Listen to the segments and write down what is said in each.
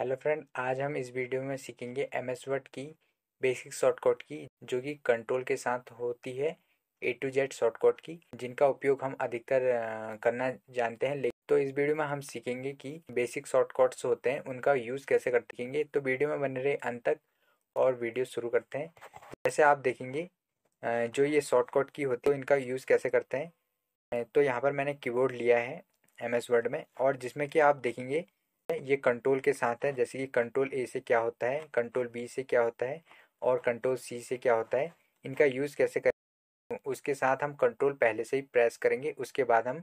hello friend आज हम इस वीडियो में सीखेंगे एम एस वर्ड की बेसिक शॉर्टकट की जो कि कंट्रोल के साथ होती है ए टू जेड शॉर्टकट की जिनका उपयोग हम अधिकतर करना जानते हैं लेकिन तो इस वीडियो में हम सीखेंगे कि बेसिक शॉर्टकट्स होते हैं उनका यूज़ कैसे कर सकेंगे तो वीडियो में बने रहे अंत तक और वीडियो शुरू करते हैं जैसे आप देखेंगे जो ये शॉर्टकट की होती है इनका यूज़ कैसे करते हैं तो यहाँ पर मैंने कीबोर्ड लिया है एम एस वर्ड में और जिसमें कि आप देखेंगे ये कंट्रोल के साथ है जैसे कि कंट्रोल ए से क्या होता है कंट्रोल बी से क्या होता है और कंट्रोल सी से क्या होता है इनका यूज़ कैसे करें उसके साथ हम कंट्रोल पहले से ही प्रेस करेंगे उसके बाद हम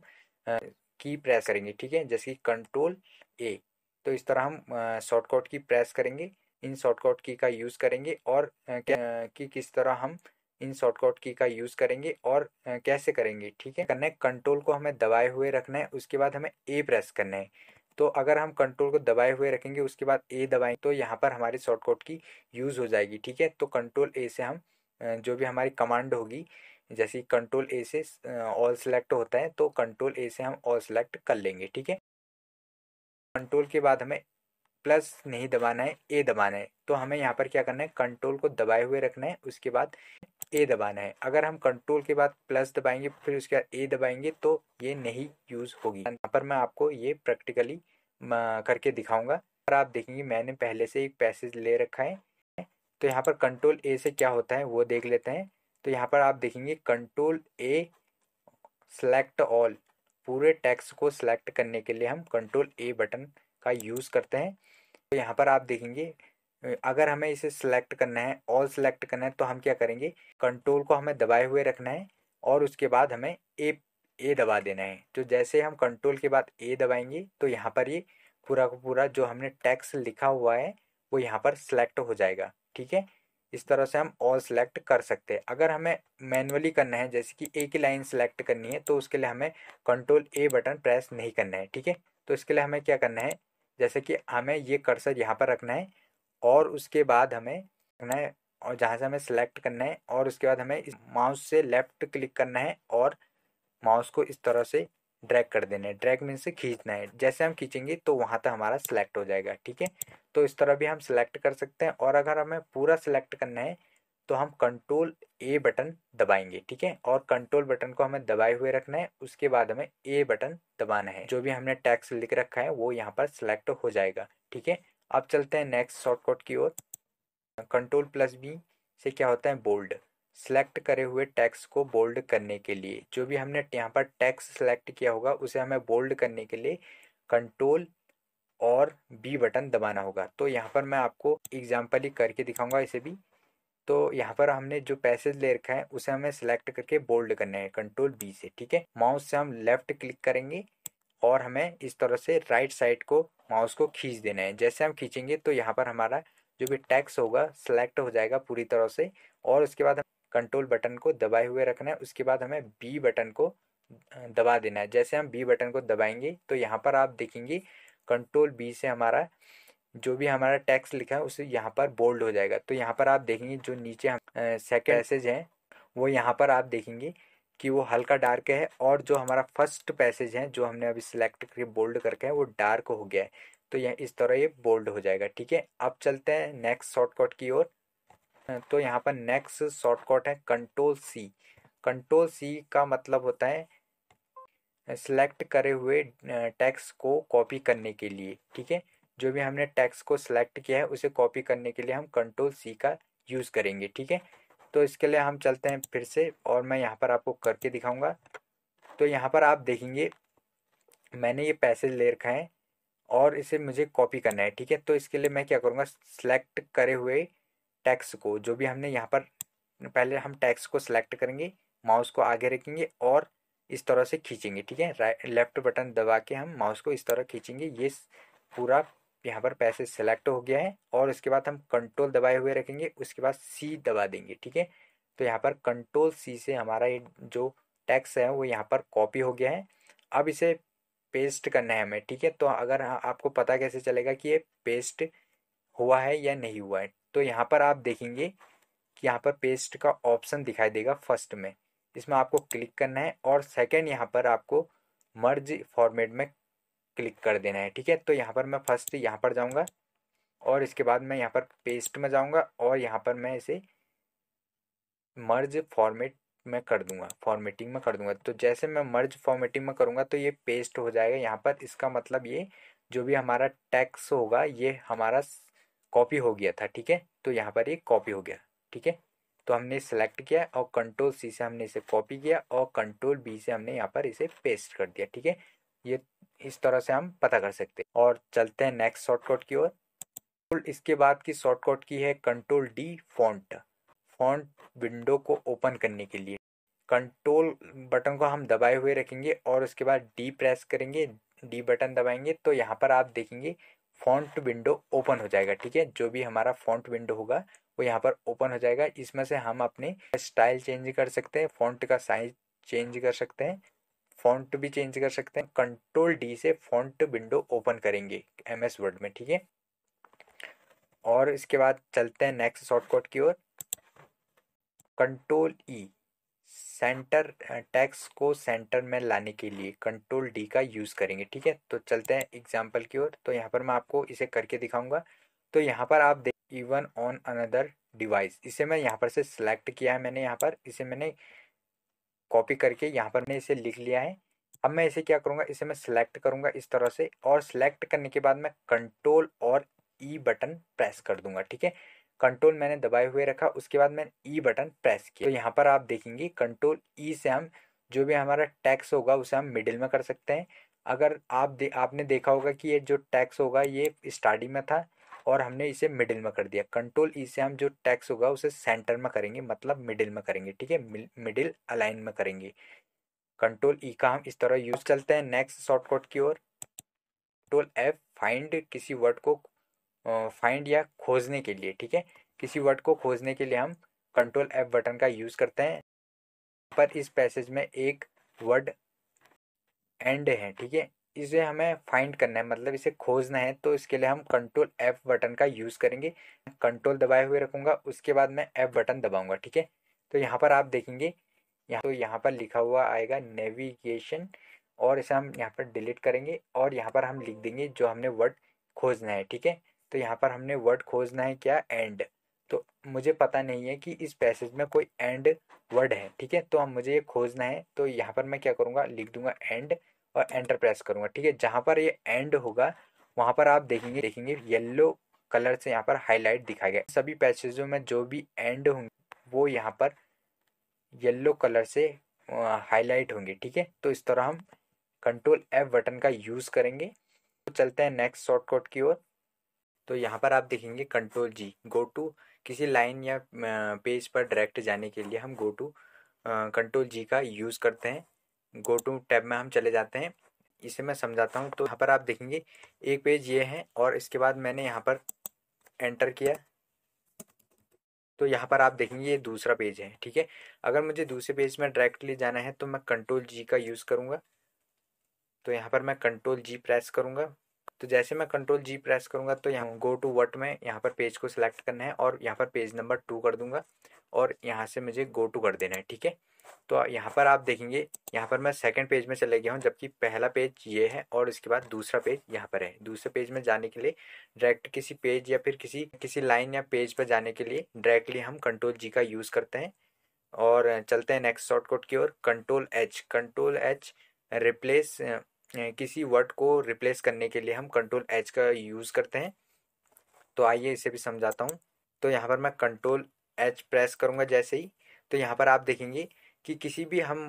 की प्रेस करेंगे ठीक है जैसे कि कंट्रोल ए तो इस तरह हम शॉर्टकट की प्रेस करेंगे इन शॉर्टकट की का यूज़ करेंगे और कि किस तरह हम इन शॉर्टकट की का यूज़ करेंगे और कैसे करेंगे ठीक है करना है कंट्रोल को हमें दबाए हुए रखना है उसके बाद हमें ए प्रेस करना है तो अगर हम कंट्रोल को दबाए हुए रखेंगे उसके बाद ए दबाएं तो यहाँ पर हमारे शॉर्टकट की यूज़ हो जाएगी ठीक है तो कंट्रोल ए से हम जो भी हमारी कमांड होगी जैसे कंट्रोल ए से ऑल सेलेक्ट होता है तो कंट्रोल ए से हम ऑल सेलेक्ट कर लेंगे ठीक है कंट्रोल के बाद हमें प्लस नहीं दबाना है ए दबाना है तो हमें यहाँ पर क्या करना है कंट्रोल को दबाए हुए रखना है उसके बाद ए दबाना है अगर हम कंट्रोल के बाद प्लस दबाएंगे फिर उसके बाद ए दबाएंगे तो ये नहीं यूज़ होगी यहाँ पर मैं आपको ये प्रैक्टिकली करके दिखाऊंगा और आप देखेंगे मैंने पहले से एक पैसेज ले रखा है तो यहाँ पर कंट्रोल ए से क्या होता है वो देख लेते हैं तो यहाँ पर आप देखेंगे कंट्रोल ए सेलेक्ट ऑल पूरे टैक्स को सिलेक्ट करने के लिए हम कंट्रोल ए बटन का यूज़ करते हैं तो यहाँ पर आप देखेंगे अगर हमें इसे सिलेक्ट करना है ऑल सेलेक्ट करना है तो हम क्या करेंगे कंट्रोल को हमें दबाए हुए रखना है और उसके बाद हमें ए ए दबा देना है तो जैसे हम कंट्रोल के बाद ए दबाएंगे तो यहाँ पर ये पूरा का पूरा जो हमने टैक्स लिखा हुआ है वो यहाँ पर सिलेक्ट हो जाएगा ठीक है इस तरह से हम ऑल सेलेक्ट कर सकते हैं अगर हमें मैनुअली करना है जैसे कि एक ही लाइन सेलेक्ट करनी है तो उसके लिए हमें कंट्रोल ए बटन प्रेस नहीं करना है ठीक है तो इसके लिए हमें क्या करना है जैसे कि हमें ये कर्सर यहाँ पर रखना है और उसके बाद हमें रखना है और जहाँ से हमें सेलेक्ट करना है और उसके बाद हमें इस माउस से लेफ़्ट क्लिक करना है और माउस को इस तरह से ड्रैग कर देना है ड्रैग में से खींचना है जैसे हम खींचेंगे तो वहाँ तक हमारा सिलेक्ट हो जाएगा ठीक है तो इस तरह भी हम सिलेक्ट कर सकते हैं और अगर हमें पूरा सिलेक्ट करना है तो हम कंट्रोल ए बटन दबाएंगे ठीक है और कंट्रोल बटन को हमें दबाए हुए रखना है उसके बाद हमें ए बटन दबाना है जो भी हमने टैक्स लिख रखा है वो यहाँ पर सिलेक्ट हो जाएगा ठीक है अब चलते हैं नेक्स्ट शॉर्टकट की ओर कंट्रोल प्लस बी से क्या होता है बोल्ड सेलेक्ट करे हुए टैक्स को बोल्ड करने के लिए जो भी हमने यहाँ पर टैक्स सेलेक्ट किया होगा उसे हमें बोल्ड करने के लिए कंट्रोल और बी बटन दबाना होगा तो यहाँ पर मैं आपको एग्जाम्पल ही करके दिखाऊंगा इसे भी तो यहाँ पर हमने जो पैसेज ले रखा है उसे हमें सेलेक्ट करके बोल्ड करना है कंट्रोल बी से ठीक है माउस से हम लेफ्ट क्लिक करेंगे और हमें इस तरह से राइट साइड को माउस को खींच देना है जैसे हम खींचेंगे तो यहाँ पर हमारा जो भी टैक्स होगा सेलेक्ट हो जाएगा पूरी तरह से और उसके बाद हम कंट्रोल बटन को दबाए हुए रखना है उसके बाद हमें बी बटन को दबा देना है जैसे हम बी बटन को दबाएंगे तो यहाँ पर आप देखेंगे कंट्रोल बी से हमारा जो भी हमारा टैक्स लिखा है उसे यहाँ पर बोल्ड हो जाएगा तो यहाँ पर आप देखेंगे जो नीचे हम सेकेंड पैसेज हैं वो यहाँ पर आप देखेंगे कि वो हल्का डार्क है और जो हमारा फर्स्ट पैसेज है जो हमने अभी सिलेक्ट करके बोल्ड करके है वो डार्क हो गया है तो यह इस तरह ये बोल्ड हो जाएगा ठीक है अब चलते हैं नेक्स्ट शॉर्टकट की ओर तो यहाँ पर नेक्स्ट शॉर्टकट है कंट्रोल सी कंट्रोल सी का मतलब होता है सिलेक्ट करे हुए टैक्स को कॉपी करने के लिए ठीक है जो भी हमने टैक्स को सिलेक्ट किया है उसे कॉपी करने के लिए हम कंट्रोल सी का यूज़ करेंगे ठीक है तो इसके लिए हम चलते हैं फिर से और मैं यहाँ पर आपको करके दिखाऊंगा तो यहाँ पर आप देखेंगे मैंने ये पैसेज ले रखा है और इसे मुझे कॉपी करना है ठीक है तो इसके लिए मैं क्या करूँगा सिलेक्ट करे हुए टैक्स को जो भी हमने यहाँ पर पहले हम टैक्स को सिलेक्ट करेंगे माउस को आगे रखेंगे और इस तरह से खींचेंगे ठीक है लेफ्ट बटन दबा के हम माउस को इस तरह खींचेंगे ये पूरा यहाँ पर पैसे सेलेक्ट हो गया है और उसके बाद हम कंट्रोल दबाए हुए रखेंगे उसके बाद सी दबा देंगे ठीक है तो यहाँ पर कंट्रोल सी से हमारा ये जो टैक्स है वो यहाँ पर कॉपी हो गया है अब इसे पेस्ट करना है हमें ठीक है तो अगर आपको पता कैसे चलेगा कि ये पेस्ट हुआ है या नहीं हुआ है तो यहाँ पर आप देखेंगे कि यहाँ पर पेस्ट का ऑप्शन दिखाई देगा फर्स्ट में इसमें आपको क्लिक करना है और सेकेंड यहाँ पर आपको मर्ज फॉर्मेट में क्लिक कर देना है ठीक है तो यहाँ पर मैं फर्स्ट यहाँ पर जाऊँगा और इसके बाद मैं यहाँ पर पेस्ट में जाऊँगा और यहाँ पर मैं इसे मर्ज फॉर्मेट में कर दूंगा फॉर्मेटिंग में कर दूंगा तो जैसे मैं मर्ज फॉर्मेटिंग में करूँगा तो ये पेस्ट हो जाएगा यहाँ पर इसका मतलब ये जो भी हमारा टैक्स होगा ये हमारा कॉपी हो गया था ठीक है तो यहाँ पर ये कॉपी हो गया ठीक है तो हमने सेलेक्ट किया और कंट्रोल सी से हमने इसे कॉपी किया और कंट्रोल बी से हमने यहाँ पर इसे पेस्ट कर दिया ठीक है ये इस तरह से हम पता कर सकते हैं और चलते हैं नेक्स्ट शॉर्टकट की ओर इसके बाद की शॉर्टकट की है control D font font window को ओपन करने के लिए कंट्रोल बटन को हम दबाए हुए रखेंगे और उसके बाद डी प्रेस करेंगे डी बटन दबाएंगे तो यहाँ पर आप देखेंगे फॉन्ट विंडो ओपन हो जाएगा ठीक है जो भी हमारा फॉन्ट विंडो होगा वो यहाँ पर ओपन हो जाएगा इसमें से हम अपने स्टाइल चेंज कर सकते हैं फॉन्ट का साइज चेंज कर सकते हैं फॉन्ट भी चेंज कर सकते हैं कंट्रोल डी से फॉन्ट विंडो ओपन करेंगे एम एस वर्ड में ठीक है और इसके बाद चलते हैं नेक्स्ट शॉर्टकट की ओर control E e centre text को सेंटर में लाने के लिए कंट्रोल डी का यूज़ करेंगे ठीक है तो चलते हैं एग्जाम्पल की ओर तो यहाँ पर मैं आपको इसे करके दिखाऊंगा तो यहाँ पर आप देख इवन ऑन अनदर डिवाइस इसे मैं यहाँ पर से सिलेक्ट किया है मैंने यहाँ पर इसे मैंने कॉपी करके यहाँ पर मैंने इसे लिख लिया है अब मैं इसे क्या करूँगा इसे मैं सिलेक्ट करूँगा इस तरह से और सिलेक्ट करने के बाद मैं कंट्रोल और ई बटन प्रेस कर दूंगा ठीक है कंट्रोल मैंने दबाए हुए रखा उसके बाद मैंने ई बटन प्रेस किया तो यहाँ पर आप देखेंगे कंट्रोल ई e से हम जो भी हमारा टैक्स होगा उसे हम मिडिल में कर सकते हैं अगर आप दे आपने देखा होगा कि ये जो टैक्स होगा ये स्टार्टिंग में था और हमने इसे मिडिल में कर दिया कंट्रोल ई e से हम जो टैक्स होगा उसे सेंटर में करेंगे मतलब मिडिल में करेंगे ठीक है मिडिल अलाइन में करेंगे कंट्रोल ई e का हम इस तरह यूज़ चलते हैं नेक्स्ट शॉर्टकट की ओर कंट्रोल एफ फाइंड किसी वर्ड को फाइंड या खोजने के लिए ठीक है किसी वर्ड को खोजने के लिए हम कंट्रोल एफ बटन का यूज़ करते हैं पर इस पैसेज में एक वर्ड एंड है ठीक है इसे हमें फाइंड करना है मतलब इसे खोजना है तो इसके लिए हम कंट्रोल एफ बटन का यूज़ करेंगे कंट्रोल दबाए हुए रखूँगा उसके बाद मैं एफ बटन दबाऊँगा ठीक है तो यहाँ पर आप देखेंगे यहाँ तो यहाँ पर लिखा हुआ आएगा नेविगेशन और इसे हम यहाँ पर डिलीट करेंगे और यहाँ पर हम लिख देंगे जो हमने वर्ड खोजना है ठीक है तो यहाँ पर हमने वर्ड खोजना है क्या एंड तो मुझे पता नहीं है कि इस पैसेज में कोई एंड वर्ड है ठीक है तो हम मुझे ये खोजना है तो यहाँ पर मैं क्या करूँगा लिख दूंगा एंड और एंटर प्रेस करूँगा ठीक है जहाँ पर ये एंड होगा वहाँ पर आप देखेंगे देखेंगे येल्लो कलर से यहाँ पर हाईलाइट दिखा गया सभी पैसेजों में जो भी एंड होंगे वो यहाँ पर येल्लो कलर से हाईलाइट होंगे ठीक है तो इस तरह हम कंट्रोल एफ बटन का यूज़ करेंगे तो चलते हैं नेक्स्ट शॉर्टकट की ओर तो यहाँ पर आप देखेंगे कंट्रोल जी गो टू किसी लाइन या पेज पर डायरेक्ट जाने के लिए हम गो टू कंट्रोल जी का यूज़ करते हैं गो टू टैब में हम चले जाते हैं इसे मैं समझाता हूँ तो यहाँ पर आप देखेंगे एक पेज ये है और इसके बाद मैंने यहाँ पर एंटर किया तो यहाँ पर आप देखेंगे ये दूसरा पेज है ठीक है अगर मुझे दूसरे पेज में डायरेक्टली जाना है तो मैं कंट्रोल जी का यूज़ करूँगा तो यहाँ पर मैं कंट्रोल जी प्रेस करूँगा तो जैसे मैं कंट्रोल जी प्रेस करूँगा तो यहाँ गो टू वट में यहाँ पर पेज को सिलेक्ट करना है और यहाँ पर पेज नंबर टू कर दूंगा और यहाँ से मुझे गो टू कर देना है ठीक है तो यहाँ पर आप देखेंगे यहाँ पर मैं सेकंड पेज में चले गया हूँ जबकि पहला पेज ये है और इसके बाद दूसरा पेज यहाँ पर है दूसरे पेज में जाने के लिए डायरेक्ट किसी पेज या फिर किसी किसी लाइन या पेज पर जाने के लिए डायरेक्टली हम कंट्रोल जी का यूज़ करते हैं और चलते हैं नेक्स्ट शॉर्टकट की ओर control H control H replace किसी वर्ड को रिप्लेस करने के लिए हम कंट्रोल एच का यूज़ करते हैं तो आइए इसे भी समझाता हूँ तो यहाँ पर मैं कंट्रोल एच प्रेस करूँगा जैसे ही तो यहाँ पर आप देखेंगे कि किसी भी हम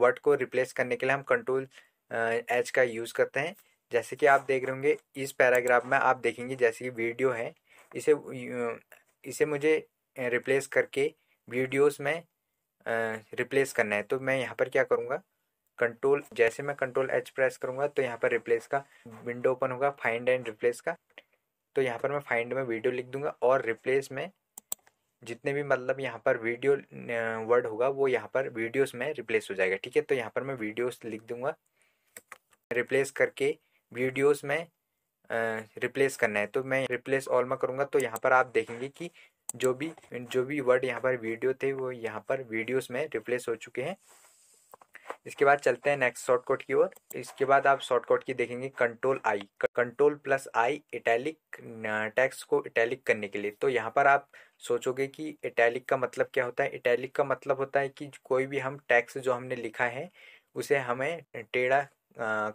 वर्ड को रिप्लेस करने के लिए हम कंट्रोल एच का यूज़ करते हैं जैसे कि आप देख रहे होंगे इस पैराग्राफ में आप देखेंगे जैसे कि वीडियो है इसे इसे मुझे रिप्लेस करके वीडियोस में रिप्लेस करना है तो मैं यहाँ पर क्या करूँगा कंट्रोल जैसे मैं कंट्रोल एच प्रेस करूँगा तो यहाँ पर रिप्लेस का विंडो ओपन होगा फाइंड एंड रिप्लेस का तो यहाँ पर मैं फाइंड में वीडियो लिख दूंगा और रिप्लेस में जितने भी मतलब यहाँ पर वीडियो वर्ड होगा वो यहाँ पर वीडियोस में रिप्लेस हो जाएगा ठीक है तो यहाँ पर मैं वीडियोस लिख दूंगा रिप्लेस करके वीडियोस में रिप्लेस करना है तो मैं रिप्लेस ऑल में करूँगा तो यहाँ पर आप देखेंगे कि जो भी जो भी वर्ड यहाँ पर वीडियो थे वो यहाँ पर वीडियोस में रिप्लेस हो चुके हैं इसके बाद चलते हैं नेक्स्ट शॉर्टकट की ओर इसके बाद आप शॉर्टकट की देखेंगे control I control plus I italic text को इटैलिक करने के लिए तो यहाँ पर आप सोचोगे कि इटैलिक का मतलब क्या होता है इटैलिक का मतलब होता है कि कोई भी हम टैक्स जो हमने लिखा है उसे हमें टेढ़ा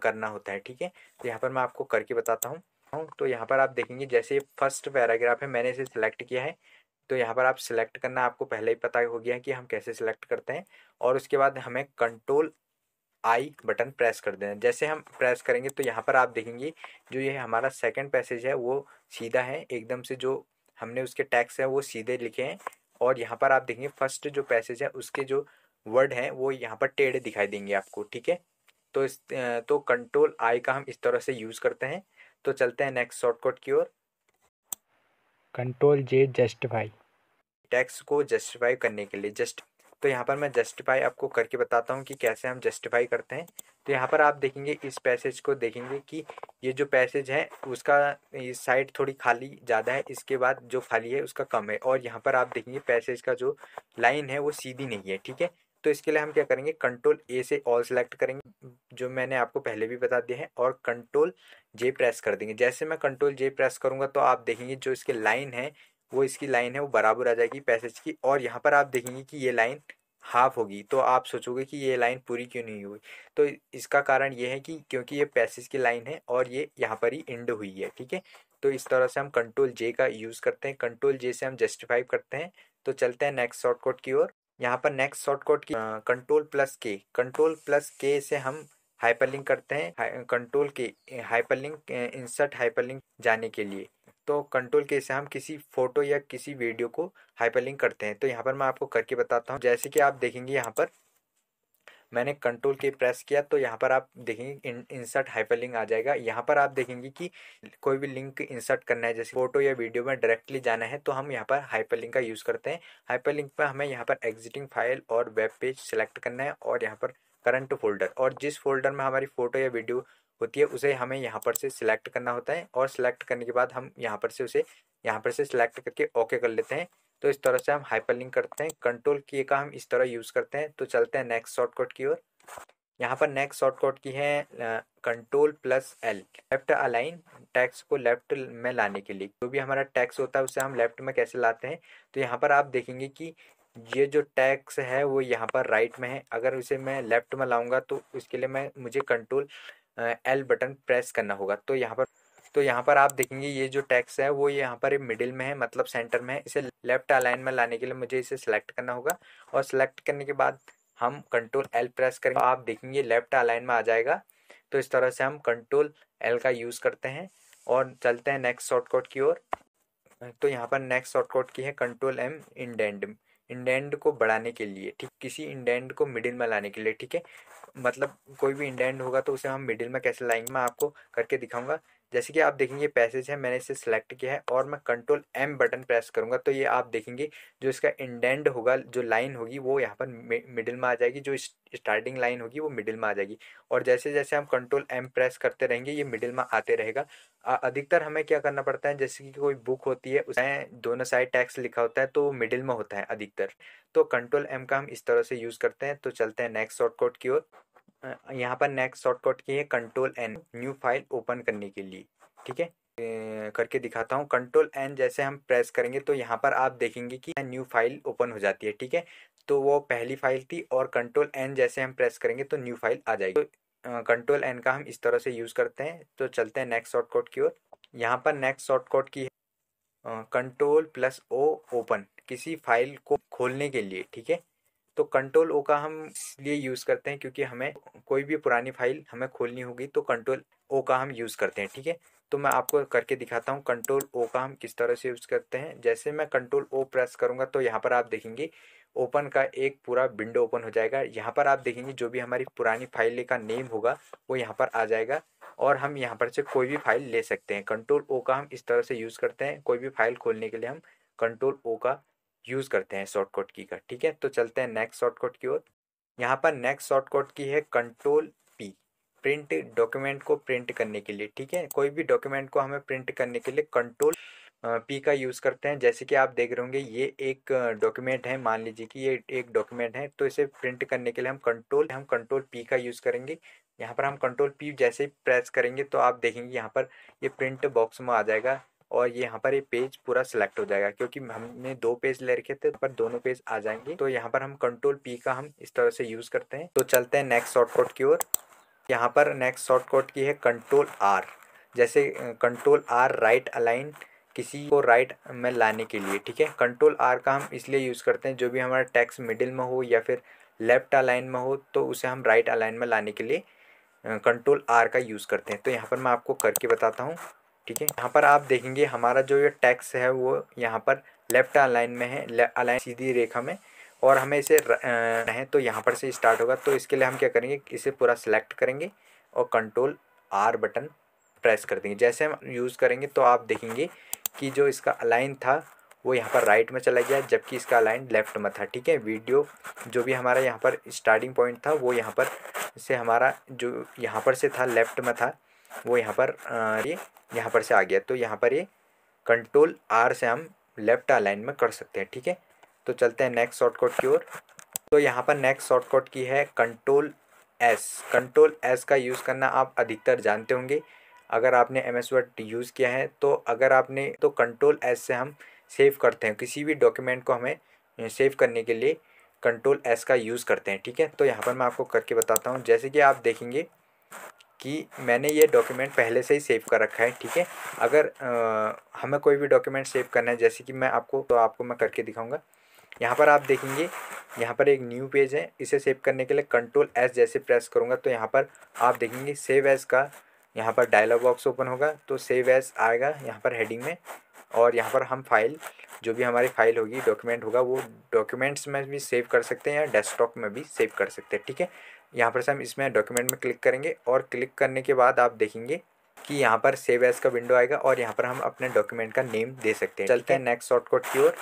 करना होता है ठीक है तो यहाँ पर मैं आपको करके बताता हूँ तो यहाँ पर आप देखेंगे जैसे फर्स्ट पैराग्राफ है मैंने इसे सिलेक्ट किया है तो यहाँ पर आप सिलेक्ट करना आपको पहले ही पता हो गया कि हम कैसे सिलेक्ट करते हैं और उसके बाद हमें कंट्रोल आई बटन प्रेस कर देना जैसे हम प्रेस करेंगे तो यहाँ पर आप देखेंगे जो ये हमारा सेकंड पैसेज है वो सीधा है एकदम से जो हमने उसके टैक्स हैं वो सीधे लिखे हैं और यहाँ पर आप देखेंगे फर्स्ट जो पैसेज है उसके जो वर्ड हैं वो यहाँ पर टेढ़े दिखाई देंगे आपको ठीक है तो इस तो कंट्रोल आई का हम इस तरह से यूज़ करते हैं तो चलते हैं नेक्स्ट शॉर्टकट की ओर कंट्रोल जे जस्टिफाई टैक्स को जस्टिफाई करने के लिए जस्ट तो यहाँ पर मैं जस्टिफाई आपको करके बताता हूँ कि कैसे हम जस्टिफाई करते हैं तो यहाँ पर आप देखेंगे इस पैसेज को देखेंगे कि ये जो पैसेज है उसका साइड थोड़ी खाली ज़्यादा है इसके बाद जो खाली है उसका कम है और यहाँ पर आप देखेंगे पैसेज का जो लाइन है वो सीधी नहीं है ठीक है तो इसके लिए हम क्या करेंगे कंट्रोल ए से ऑल सेलेक्ट करेंगे जो मैंने आपको पहले भी बता दिया है और कंट्रोल जे प्रेस कर देंगे जैसे मैं कंट्रोल जे प्रेस करूंगा तो आप देखेंगे जो इसके लाइन है वो इसकी लाइन है वो बराबर आ जाएगी पैसेज की और यहाँ पर आप देखेंगे कि ये लाइन हाफ होगी तो आप सोचोगे कि ये लाइन पूरी क्यों नहीं हुई तो इसका कारण ये है कि क्योंकि ये पैसेज की लाइन है और ये यहाँ पर ही एंड हुई है ठीक है तो इस तरह से हम कंट्रोल जे का यूज़ करते हैं कंट्रोल जे से हम जस्टिफाई करते हैं तो चलते हैं नेक्स्ट शॉर्टकट की ओर यहाँ पर नेक्स्ट शॉर्टकट की control plus K control plus K से हम हाइपरलिंक करते हैं कंट्रोल के हाइपरलिंक इंसर्ट हाइपरलिंक जाने के लिए तो कंट्रोल के से हम किसी फोटो या किसी वीडियो को हाइपरलिंक करते हैं तो यहाँ पर मैं आपको करके बताता हूँ जैसे कि आप देखेंगे यहाँ पर मैंने कंट्रोल के प्रेस किया तो यहाँ पर आप देखेंगे इन, इंसर्ट हाइपरलिंक आ जाएगा यहाँ पर आप देखेंगे कि कोई भी लिंक इंसर्ट करना है जैसे फोटो या वीडियो में डायरेक्टली जाना है तो हम यहाँ पर हाइपरलिंक का यूज़ करते हैं हाइपरलिंक पर हमें यहाँ पर एग्जिटिंग फाइल और वेब पेज सेलेक्ट करना है और यहाँ पर करंट फोल्डर और जिस फोल्डर में हमारी फ़ोटो या वीडियो होती है उसे हमें यहाँ पर से सिलेक्ट करना होता है और सिलेक्ट करने के बाद हम यहाँ पर से उसे यहाँ पर से सिलेक्ट करके ओके कर लेते हैं तो इस तरह से हम हाइपरलिंक करते हैं कंट्रोल की का हम इस तरह यूज़ करते हैं तो चलते हैं नेक्स्ट शॉर्टकट की ओर यहाँ पर नेक्स्ट शॉर्टकट की है control plus L left align text को लेफ्ट में लाने के लिए जो भी हमारा टैक्स होता है उसे हम लेफ्ट में कैसे लाते हैं तो यहाँ पर आप देखेंगे कि ये जो टैक्स है वो यहाँ पर राइट में है अगर उसे मैं लेफ्ट में लाऊंगा तो उसके लिए मैं मुझे कंट्रोल एल बटन प्रेस करना होगा तो यहाँ पर तो यहाँ पर आप देखेंगे ये जो टैक्स है वो यहाँ पर मिडिल में है मतलब सेंटर में है इसे लेफ्ट अलाइन में लाने के लिए मुझे इसे सिलेक्ट करना होगा और सिलेक्ट करने के बाद हम कंट्रोल एल प्रेस करेंगे आप देखेंगे लेफ्ट अलाइन में आ जाएगा तो इस तरह से हम कंट्रोल एल का यूज़ करते हैं और चलते हैं नेक्स्ट शॉर्टकट की ओर तो यहाँ पर नेक्स्ट शॉर्टकट की है कंट्रोल एम इंडेंड इंडेंड को बढ़ाने के लिए ठीक किसी इंडेंड को मिडिल में लाने के लिए ठीक है मतलब कोई भी इंडेंड होगा तो उसे हम मिडिल में कैसे लाएंगे मैं आपको करके दिखाऊंगा जैसे कि आप देखेंगे पैसेज है मैंने इसे सिलेक्ट किया है और मैं कंट्रोल एम बटन प्रेस करूंगा तो ये आप देखेंगे जो इसका इंडेंड होगा जो लाइन होगी वो यहाँ पर मिडिल में आ जाएगी जो स्टार्टिंग लाइन होगी वो मिडिल में आ जाएगी और जैसे जैसे हम कंट्रोल एम प्रेस करते रहेंगे ये मिडिल में आते रहेगा अधिकतर हमें क्या करना पड़ता है जैसे कि कोई बुक होती है उसमें दोनों साइड टैक्स लिखा होता है तो मिडिल में होता है अधिकतर तो कंट्रोल एम का हम इस तरह से यूज़ करते हैं तो चलते हैं नेक्स्ट शॉर्टकट की ओर यहाँ पर नेक्स्ट शॉर्टकट की है control N new file open करने के लिए ठीक है करके दिखाता हूँ कंट्रोल एन जैसे हम प्रेस करेंगे तो यहाँ पर आप देखेंगे कि न्यू फाइल ओपन हो जाती है ठीक है तो वो पहली फाइल थी और कंट्रोल एन जैसे हम प्रेस करेंगे तो न्यू फाइल आ जाएगी तो कंट्रोल एन का हम इस तरह से यूज़ करते हैं तो चलते हैं नेक्स्ट शॉर्टकट की ओर यहाँ पर नेक्स्ट शॉर्टकट की है कंट्रोल प्लस ओ ओपन किसी फाइल को खोलने के लिए ठीक है तो कंट्रोल ओ का हम लिए यूज़ करते हैं क्योंकि हमें कोई भी पुरानी फाइल हमें खोलनी होगी तो कंट्रोल ओ का हम यूज़ करते हैं ठीक है तो मैं आपको करके दिखाता हूँ कंट्रोल ओ का हम किस तरह से यूज़ करते हैं जैसे मैं कंट्रोल ओ प्रेस करूंगा तो यहाँ पर आप देखेंगे ओपन का एक पूरा विंडो ओपन हो जाएगा यहाँ पर आप देखेंगे जो भी हमारी पुरानी फाइल का नेम होगा वो यहाँ पर आ जाएगा और हम यहाँ पर से कोई भी फाइल ले सकते हैं कंट्रोल ओ का हम इस तरह से यूज़ करते हैं कोई भी फाइल खोलने के लिए हम कंट्रोल ओ का यूज़ करते हैं शॉर्टकट की का ठीक है तो चलते हैं नेक्स्ट शॉर्टकट की ओर यहाँ पर नेक्स्ट शॉर्टकट की है कंट्रोल पी प्रिंट डॉक्यूमेंट को प्रिंट करने के लिए ठीक है कोई भी डॉक्यूमेंट को हमें प्रिंट करने के लिए कंट्रोल पी का यूज़ करते हैं जैसे कि आप देख रहे होंगे ये एक डॉक्यूमेंट है मान लीजिए कि ये एक डॉक्यूमेंट है तो इसे प्रिंट करने के लिए हम कंट्रोल हम कंट्रोल पी का यूज़ करेंगे यहाँ पर हम कंट्रोल पी जैसे ही प्रेस करेंगे तो आप देखेंगे यहाँ पर ये प्रिंट बॉक्स में आ जाएगा और यहाँ पर ये पेज पूरा सिलेक्ट हो जाएगा क्योंकि हमने दो पेज ले रखे थे पर दोनों पेज आ जाएंगे तो यहाँ पर हम कंट्रोल पी का हम इस तरह से यूज़ करते हैं तो चलते हैं नेक्स्ट शॉर्टकट की ओर यहाँ पर नेक्स्ट शॉर्टकट की है कंट्रोल आर जैसे कंट्रोल आर राइट अलाइन किसी को राइट में लाने के लिए ठीक है कंट्रोल आर का हम इसलिए यूज़ करते हैं जो भी हमारा टैक्स मिडिल में हो या फिर लेफ्ट अलाइन में हो तो उसे हम राइट अलाइन में लाने के लिए कंट्रोल आर का यूज़ करते हैं तो यहाँ पर मैं आपको करके बताता हूँ ठीक है यहाँ पर आप देखेंगे हमारा जो ये टैक्स है वो यहाँ पर लेफ्ट अलाइन में है अलाइन सीधी रेखा में और हमें इसे रहें तो यहाँ पर से स्टार्ट होगा तो इसके लिए हम क्या करेंगे इसे पूरा सिलेक्ट करेंगे और कंट्रोल आर बटन प्रेस कर देंगे जैसे हम यूज़ करेंगे तो आप देखेंगे कि जो इसका अलाइन था वो यहाँ पर राइट में चला गया जबकि इसका अलाइन लेफ्ट में था ठीक है वीडियो जो भी हमारा यहाँ पर स्टार्टिंग पॉइंट था वो यहाँ पर से हमारा जो यहाँ पर से था लेफ्ट में था वो यहाँ पर ये यहाँ पर से आ गया तो यहाँ पर ये कंट्रोल आर से हम लेफ्ट अलाइन में कर सकते हैं ठीक है तो चलते हैं नेक्स्ट शॉर्टकट की ओर तो यहाँ पर नेक्स्ट शॉर्टकट की है कंट्रोल एस कंट्रोल एस का यूज़ करना आप अधिकतर जानते होंगे अगर आपने एम एस वर्ड यूज़ किया है तो अगर आपने तो कंट्रोल एस से हम सेव करते हैं किसी भी डॉक्यूमेंट को हमें सेव करने के लिए कंट्रोल एस का यूज़ करते हैं ठीक है तो यहाँ पर मैं आपको करके बताता हूँ जैसे कि आप देखेंगे कि मैंने ये डॉक्यूमेंट पहले से ही सेव कर रखा है ठीक है अगर आ, हमें कोई भी डॉक्यूमेंट सेव करना है जैसे कि मैं आपको तो आपको मैं करके दिखाऊंगा यहाँ पर आप देखेंगे यहाँ पर एक न्यू पेज है इसे सेव करने के लिए कंट्रोल एस जैसे प्रेस करूँगा तो यहाँ पर आप देखेंगे सेव एस का यहाँ पर डायलॉग बॉक्स ओपन होगा तो सेव एस आएगा यहाँ पर हेडिंग में और यहाँ पर हम फाइल जो भी हमारी फाइल होगी डॉक्यूमेंट होगा वो डॉक्यूमेंट्स में भी सेव कर सकते हैं या डेस्कटॉप में भी सेव कर सकते हैं ठीक है यहाँ पर से हम इसमें डॉक्यूमेंट में क्लिक करेंगे और क्लिक करने के बाद आप देखेंगे कि यहाँ पर सेव एस का विंडो आएगा और यहाँ पर हम अपने डॉक्यूमेंट का नेम दे सकते हैं चलते हैं नेक्स्ट शॉर्टकट की ओर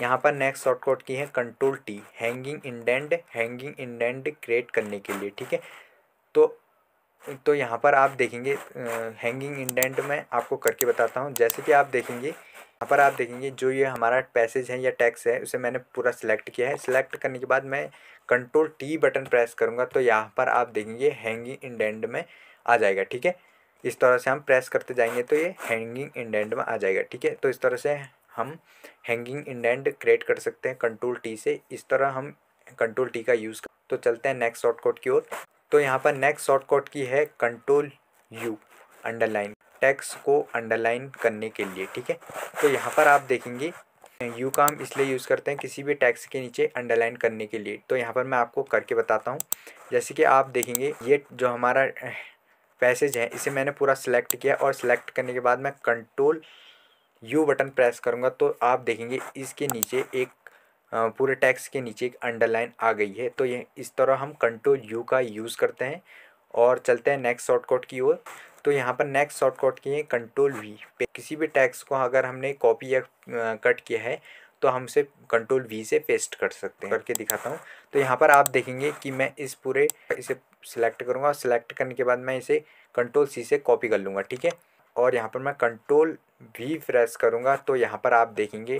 यहाँ पर नेक्स्ट शॉर्टकट की है control T hanging indent hanging indent create करने के लिए ठीक है तो तो यहाँ पर आप देखेंगे हैंगिंग इंडेंट में आपको करके बताता हूँ जैसे कि आप देखेंगे यहाँ पर आप देखेंगे जो ये हमारा पैसेज है या टैक्स है उसे मैंने पूरा सिलेक्ट किया है सिलेक्ट करने के बाद मैं कंट्रोल टी बटन प्रेस करूँगा तो यहाँ पर आप देखेंगे हैंगिंग इंडेंट में आ जाएगा ठीक है इस तरह से हम प्रेस करते जाएंगे तो ये हैंगिंग इंडेंट में आ जाएगा ठीक है तो इस तरह से हम हैंगिंग इंडेंट क्रिएट कर सकते हैं कंट्रोल टी से इस तरह हम कंट्रोल टी का यूज़ तो चलते हैं नेक्स्ट शॉर्टकट की ओर तो यहाँ पर नेक्स्ट शॉर्टकट की है कंट्रोल यू अंडरलाइन टेक्स्ट को अंडरलाइन करने के लिए ठीक है तो यहाँ पर आप देखेंगे यू का हम इसलिए यूज़ करते हैं किसी भी टैक्स के नीचे अंडरलाइन करने के लिए तो यहाँ पर मैं आपको करके बताता हूँ जैसे कि आप देखेंगे ये जो हमारा पैसेज है इसे मैंने पूरा सिलेक्ट किया और सिलेक्ट करने के बाद मैं कंट्रोल यू बटन प्रेस करूँगा तो आप देखेंगे इसके नीचे एक पूरे टैक्स के नीचे एक अंडरलाइन आ गई है तो ये इस तरह हम कंट्रोल यू का यूज़ करते हैं और चलते हैं नेक्स्ट शॉर्टकट की ओर तो यहाँ पर नेक्स्ट शॉर्टकट किए हैं कंट्रोल वी पे किसी भी टैक्स को अगर हमने कॉपी या कट किया है तो हम उसे कंट्रोल वी से पेस्ट कर सकते हैं करके दिखाता हूँ तो यहाँ पर आप देखेंगे कि मैं इस पूरे इसे सिलेक्ट करूँगा और सिलेक्ट करने के बाद मैं इसे कंट्रोल सी से कॉपी कर लूँगा ठीक है और यहाँ पर मैं कंट्रोल वी प्रेस करूँगा तो यहाँ पर आप देखेंगे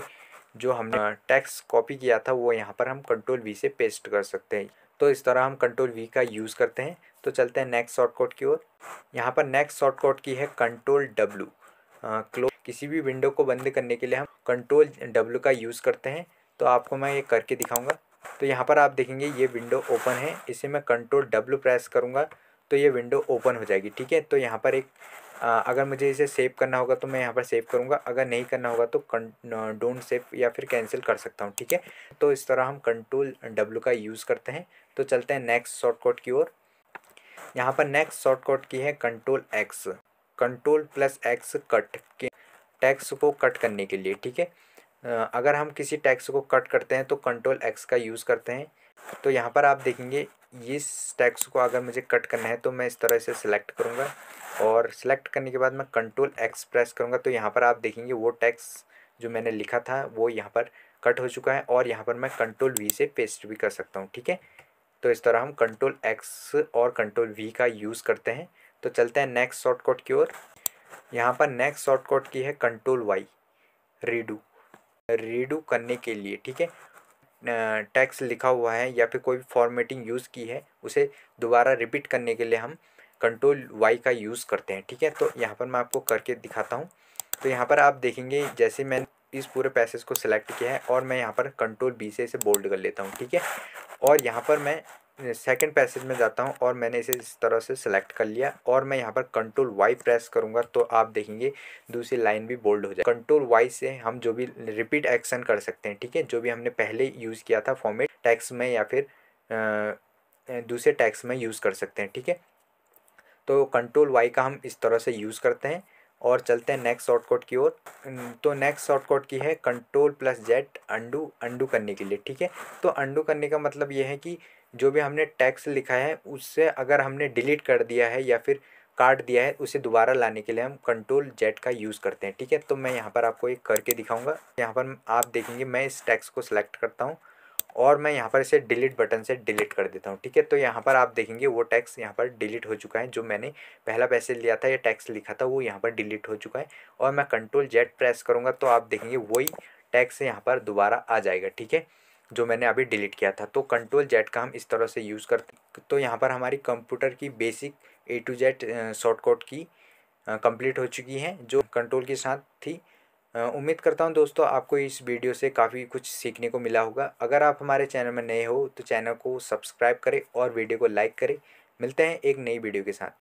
जो हमने टैक्स कॉपी किया था वो यहाँ पर हम कंट्रोल वी से पेस्ट कर सकते हैं तो इस तरह हम कंट्रोल वी का यूज़ करते हैं तो चलते हैं नेक्स्ट शॉर्टकट की ओर यहाँ पर नेक्स्ट शॉर्टकट की है कंट्रोल डब्लू क्लोज किसी भी विंडो को बंद करने के लिए हम कंट्रोल डब्लू का यूज़ करते हैं तो आपको मैं ये करके दिखाऊंगा तो यहाँ पर आप देखेंगे ये विंडो ओपन है इसे मैं कंट्रोल डब्लू प्रेस करूँगा तो ये विंडो ओपन हो जाएगी ठीक है तो यहाँ पर एक आ, अगर मुझे इसे सेव करना होगा तो मैं यहाँ पर सेव करूँगा अगर नहीं करना होगा तो डोंट सेव या फिर कैंसिल कर सकता हूँ ठीक है तो इस तरह हम कंट्रोल डब्लू का यूज़ करते हैं तो चलते हैं नेक्स्ट शॉर्टकट की ओर यहाँ पर नेक्स्ट शॉर्टकट की है control X control plus X cut के टैक्स को कट करने के लिए ठीक है अगर हम किसी टैक्स को कट करते हैं तो कंट्रोल एक्स का यूज़ करते हैं तो यहाँ पर आप देखेंगे इस टैक्स को अगर मुझे कट करना है तो मैं इस तरह से सिलेक्ट करूँगा और सिलेक्ट करने के बाद मैं कंट्रोल एक्स प्रेस करूँगा तो यहाँ पर आप देखेंगे वो टैक्स जो मैंने लिखा था वो यहाँ पर कट हो चुका है और यहाँ पर मैं कंट्रोल वी से पेस्ट भी कर सकता हूँ ठीक है तो इस तरह हम कंट्रोल एक्स और कंट्रोल वी का यूज़ करते हैं तो चलते हैं नेक्स्ट शॉर्टकट की ओर यहाँ पर नेक्स्ट शॉर्टकट की है कंट्रोल वाई रीडू रीडू करने के लिए ठीक है टैक्स लिखा हुआ है या फिर कोई भी फॉर्मेटिंग यूज़ की है उसे दोबारा रिपीट करने के लिए हम कंट्रोल वाई का यूज़ करते हैं ठीक है तो यहाँ पर मैं आपको करके दिखाता हूँ तो यहाँ पर आप देखेंगे जैसे मैंने इस पूरे पैसेज को सिलेक्ट किया है और मैं यहाँ पर कंट्रोल बी से इसे बोल्ड कर लेता हूँ ठीक है और यहाँ पर मैं सेकंड पैसेज में जाता हूँ और मैंने इसे इस तरह से सिलेक्ट कर लिया और मैं यहाँ पर कंट्रोल वाई प्रेस करूँगा तो आप देखेंगे दूसरी लाइन भी बोल्ड हो जाए कंट्रोल वाई से हम जो भी रिपीट एक्शन कर सकते हैं ठीक है जो भी हमने पहले यूज़ किया था फॉर्मेट टैक्स में या फिर दूसरे टैक्स में यूज़ कर सकते हैं ठीक है तो कंट्रोल वाई का हम इस तरह से यूज़ करते हैं और चलते हैं नेक्स्ट शॉर्टकट की ओर तो नेक्स्ट शॉर्टकट की है control plus Z undo undo करने के लिए ठीक है तो अंडू करने का मतलब ये है कि जो भी हमने टैक्स लिखा है उससे अगर हमने डिलीट कर दिया है या फिर काट दिया है उसे दोबारा लाने के लिए हम कंट्रोल जेड का यूज़ करते हैं ठीक है तो मैं यहाँ पर आपको एक करके दिखाऊंगा यहाँ पर आप देखेंगे मैं इस टैक्स को सिलेक्ट करता हूँ और मैं यहाँ पर इसे डिलीट बटन से डिलीट कर देता हूँ ठीक है तो यहाँ पर आप देखेंगे वो टैक्स यहाँ पर डिलीट हो चुका है जो मैंने पहला पैसे लिया था या टैक्स लिखा था वो यहाँ पर डिलीट हो चुका है और मैं कंट्रोल जेड प्रेस करूँगा तो आप देखेंगे वही टैक्स यहाँ पर दोबारा आ जाएगा ठीक है जो मैंने अभी डिलीट किया था तो कंट्रोल जेड का हम इस तरह से यूज़ करते तो यहाँ पर हमारी कंप्यूटर की basic A to Z shortcut की कंप्लीट हो चुकी है जो कंट्रोल के साथ थी उम्मीद करता हूँ दोस्तों आपको इस वीडियो से काफ़ी कुछ सीखने को मिला होगा अगर आप हमारे चैनल में नए हो तो चैनल को सब्सक्राइब करें और वीडियो को लाइक करें मिलते हैं एक नई वीडियो के साथ